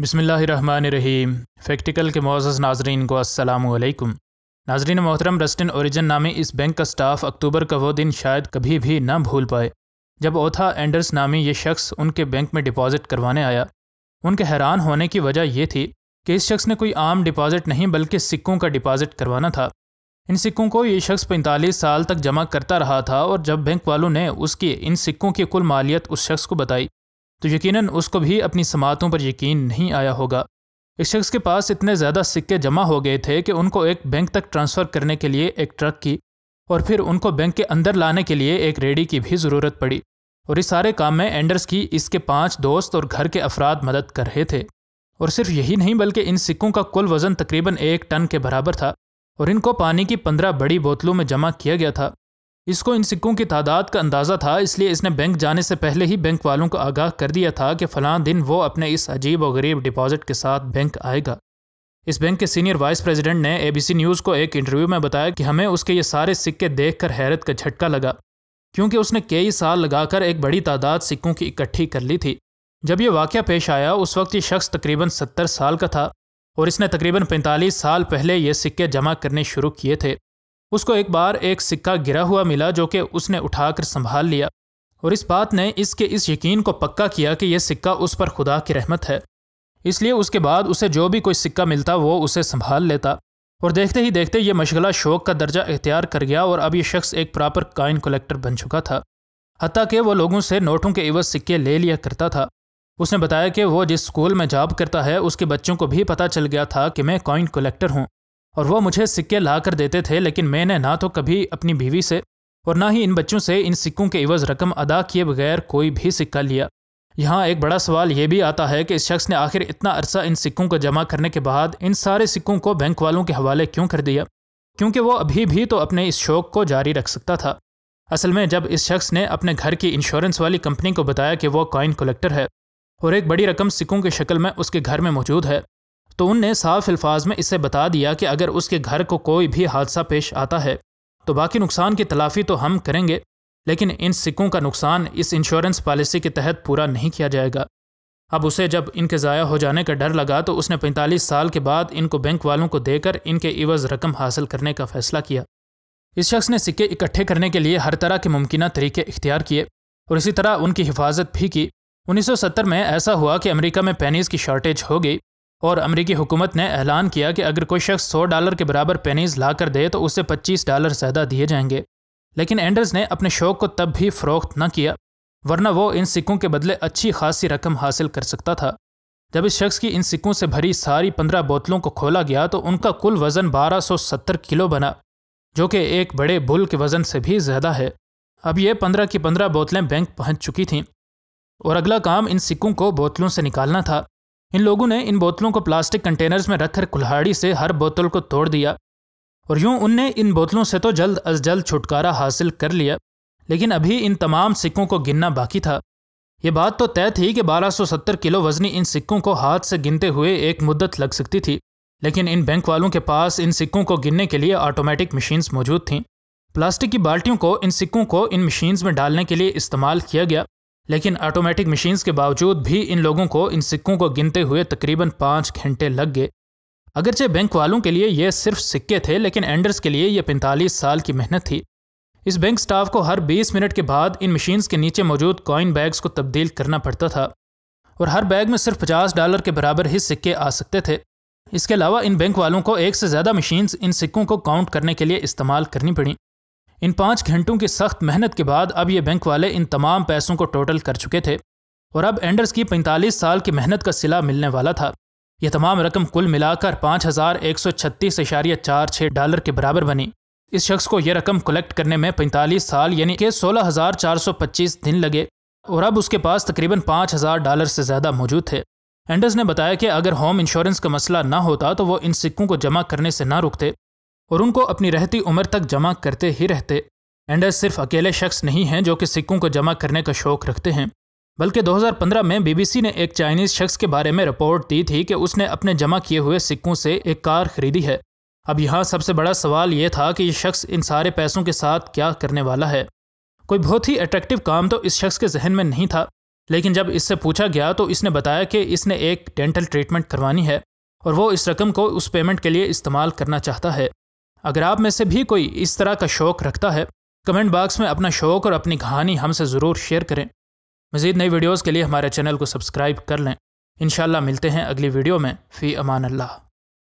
बिसमीम फैक्टिकल के मोज़ नाजरीन को असलकम नाजरीन मोहतरम रस्टिन औरिजन नामी इस बैंक का स्टाफ अक्टूबर का वो दिन शायद कभी भी ना भूल पाए जब ओथा एंडर्स नामी ये शख्स उनके बैंक में डिपॉजिट करवाने आया उनके हैरान होने की वजह यह थी कि इस शख्स ने कोई आम डिपॉजिट नहीं बल्कि सिक्कों का डिपॉजिट करवाना था इन सिक्कों को ये शख्स पैंतालीस साल तक जमा करता रहा था और जब बैंक वालों ने उसकी इन सिक्कों की कुल मालियत उस शख्स को बताई तो यकीनन उसको भी अपनी समातों पर यकीन नहीं आया होगा इस शख्स के पास इतने ज़्यादा सिक्के जमा हो गए थे कि उनको एक बैंक तक ट्रांसफ़र करने के लिए एक ट्रक की और फिर उनको बैंक के अंदर लाने के लिए एक रेडी की भी ज़रूरत पड़ी और इस सारे काम में एंडर्स की इसके पांच दोस्त और घर के अफराद मदद कर रहे थे और सिर्फ यही नहीं बल्कि इन सिक्कों का कुल वज़न तकरीबन एक टन के बराबर था और इनको पानी की पंद्रह बड़ी बोतलों में जमा किया गया था इसको इन सिक्कों की तादाद का अंदाज़ा था इसलिए इसने बैंक जाने से पहले ही बैंक वालों को आगाह कर दिया था कि फ़लाँ दिन वो अपने इस अजीब और गरीब डिपॉजिट के साथ बैंक आएगा इस बैंक के सीनियर वाइस प्रेसिडेंट ने एबीसी न्यूज़ को एक इंटरव्यू में बताया कि हमें उसके ये सारे सिक्के देखकर हैरत का झटका लगा क्योंकि उसने कई साल लगाकर एक बड़ी तादाद सिक्कों की इकट्ठी कर ली थी जब यह वाक़ पेश आया उस वक्त ये शख्स तकरीबन सत्तर साल का था और इसने तकरीबन पैंतालीस साल पहले ये सिक्के जमा करने शुरू किए थे उसको एक बार एक सिक्का गिरा हुआ मिला जो कि उसने उठाकर संभाल लिया और इस बात ने इसके इस यकीन को पक्का किया कि यह सिक्का उस पर खुदा की रहमत है इसलिए उसके बाद उसे जो भी कोई सिक्का मिलता वो उसे संभाल लेता और देखते ही देखते ये मशगला शौक का दर्जा इख्तियार कर गया और अब ये शख्स एक प्रॉपर काइन कलेक्टर बन चुका था हती कि वह लोगों से नोटों के इवज़ सिक्के ले लिया करता था उसने बताया कि वो जिस स्कूल में जॉब करता है उसके बच्चों को भी पता चल गया था कि मैं कॉइन कलेक्टर हूँ और वह मुझे सिक्के ला कर देते थे लेकिन मैंने ना तो कभी अपनी बीवी से और ना ही इन बच्चों से इन सिक्कों के इवज़ रकम अदा किए बगैर कोई भी सिक्का लिया यहाँ एक बड़ा सवाल यह भी आता है कि इस शख्स ने आखिर इतना अरसा इन सिक्कों को जमा करने के बाद इन सारे सिक्कों को बैंक वालों के हवाले क्यों कर दिया क्योंकि वो अभी भी तो अपने इस शौक को जारी रख सकता था असल में जब इस शख्स ने अपने घर की इंश्योरेंस वाली कंपनी को बताया कि वो कॉइन कलेक्टर है और एक बड़ी रकम सिक्कों की शक्ल में उसके घर में मौजूद है तो उनने साफ अल्फाज में इसे बता दिया कि अगर उसके घर को कोई भी हादसा पेश आता है तो बाकी नुकसान की तलाफी तो हम करेंगे लेकिन इन सिक्कों का नुकसान इस इंश्योरेंस पॉलिसी के तहत पूरा नहीं किया जाएगा अब उसे जब इनके ज़ाया हो जाने का डर लगा तो उसने 45 साल के बाद इनको बैंक वालों को देकर इनके इवज़ रकम हासिल करने का फैसला किया इस शख्स ने सिक्के इकट्ठे करने के लिए हर तरह के मुमकिन तरीके इख्तियार किए और इसी तरह उनकी हिफाजत भी की 1970 में ऐसा हुआ कि अमेरिका में पेनीज़ की शॉर्टेज हो गई और अमरीकी हुकूमत ने ऐलान किया कि अगर कोई शख्स 100 डॉलर के बराबर पेनीज ला कर दे तो उसे 25 डॉलर ज़्यादा दिए जाएंगे लेकिन एंडर्स ने अपने शौक को तब भी फ़रोख्त न किया वरना वो इन सिक्कों के बदले अच्छी खासी रकम हासिल कर सकता था जब इस शख्स की इन सिक्कों से भरी सारी पंद्रह बोतलों को खोला गया तो उनका कुल वज़न सत्तर किलो बना जो कि एक बड़े बुल के वज़न से भी ज़्यादा है अब ये पंद्रह की पंद्रह बोतलें बैंक पहुंच चुकी थीं और अगला काम इन सिक्कों को बोतलों से निकालना था इन लोगों ने इन बोतलों को प्लास्टिक कंटेनर्स में रखकर कुल्हाड़ी से हर बोतल को तोड़ दिया और यूं उनने इन बोतलों से तो जल्द अज जल्द छुटकारा हासिल कर लिया लेकिन अभी इन तमाम सिक्कों को गिनना बाकी था ये बात तो तय थी कि 1270 किलो वजनी इन सिक्कों को हाथ से गिनते हुए एक मुद्दत लग सकती थी लेकिन इन बैंक वालों के पास इन सिक्कों को गिनने के लिए ऑटोमेटिक मशीन्स मौजूद थीं प्लास्टिक की बाल्टियों को इन सिक्कों को इन मशीन्स में डालने के लिए इस्तेमाल किया गया लेकिन ऑटोमेटिक मशीन्स के बावजूद भी इन लोगों को इन सिक्कों को गिनते हुए तकरीबन पाँच घंटे लग गए अगरचे बैंक वालों के लिए ये सिर्फ सिक्के थे लेकिन एंडर्स के लिए ये पैंतालीस साल की मेहनत थी इस बैंक स्टाफ को हर 20 मिनट के बाद इन मशीन्स के नीचे मौजूद कॉइन बैग्स को तब्दील करना पड़ता था और हर बैग में सिर्फ 50 डॉलर के बराबर ही सिक्के आ सकते थे इसके अलावा इन बैंक वालों को एक से ज़्यादा मशीन्स इन सिक्कों को काउंट करने के लिए इस्तेमाल करनी पड़ी इन पाँच घंटों की सख्त मेहनत के बाद अब ये बैंक वाले इन तमाम पैसों को टोटल कर चुके थे और अब एंडर्स की 45 साल की मेहनत का सिला मिलने वाला था यह तमाम रकम कुल मिलाकर पाँच हज़ार एक सौ छत्तीस इशारिया चार छः डॉलर के बराबर बनी इस शख्स को यह रकम कलेक्ट करने में 45 साल यानी कि पच्चीस दिन लगे और अब उसके पास तकरीबन हजार डॉलर से ज़्यादा मौजूद थे एंडर्स ने बताया कि अगर होम इंश्योरेंस का मसला ना होता तो वो इन सिक्कों को जमा करने से ना रुकते और उनको अपनी रहती उम्र तक जमा करते ही रहते एंडर सिर्फ अकेले शख्स नहीं हैं जो कि सिक्कों को जमा करने का शौक रखते हैं बल्कि 2015 में बीबीसी ने एक चाइनीज शख्स के बारे में रिपोर्ट दी थी कि उसने अपने जमा किए हुए सिक्कों से एक कार खरीदी है अब यहाँ सबसे बड़ा सवाल ये था कि ये शख्स इन सारे पैसों के साथ क्या करने वाला है कोई बहुत ही अट्रैक्टिव काम तो इस शख्स के जहन में नहीं था लेकिन जब इससे पूछा गया तो इसने बताया कि इसने एक डेंटल ट्रीटमेंट करवानी है और वो इस रकम को उस पेमेंट के लिए इस्तेमाल करना चाहता है अगर आप में से भी कोई इस तरह का शौक़ रखता है कमेंट बॉक्स में अपना शौक़ और अपनी कहानी हमसे ज़रूर शेयर करें मज़ीद नई वीडियोज़ के लिए हमारे चैनल को सब्सक्राइब कर लें इन मिलते हैं अगली वीडियो में फ़ी अमान अल्लाह